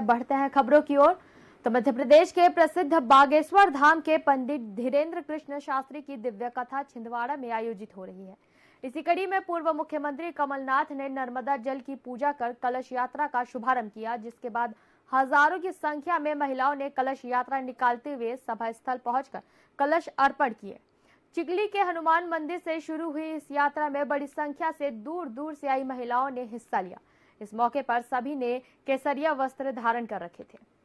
अब बढ़ते हैं खबरों की ओर तो मध्य प्रदेश के प्रसिद्ध बागेश्वर धाम के पंडित धीरेन्द्र कृष्ण शास्त्री की दिव्य कथा छिंदवाड़ा में आयोजित हो रही है इसी कड़ी में पूर्व मुख्यमंत्री कमलनाथ ने नर्मदा जल की पूजा कर कलश यात्रा का शुभारंभ किया जिसके बाद हजारों की संख्या में महिलाओं ने कलश यात्रा निकालते हुए सभा स्थल पहुंचकर कलश अर्पण किए चिकली के हनुमान मंदिर से शुरू हुई इस यात्रा में बड़ी संख्या से दूर दूर से आई महिलाओं ने हिस्सा लिया इस मौके पर सभी ने केसरिया वस्त्र धारण कर रखे थे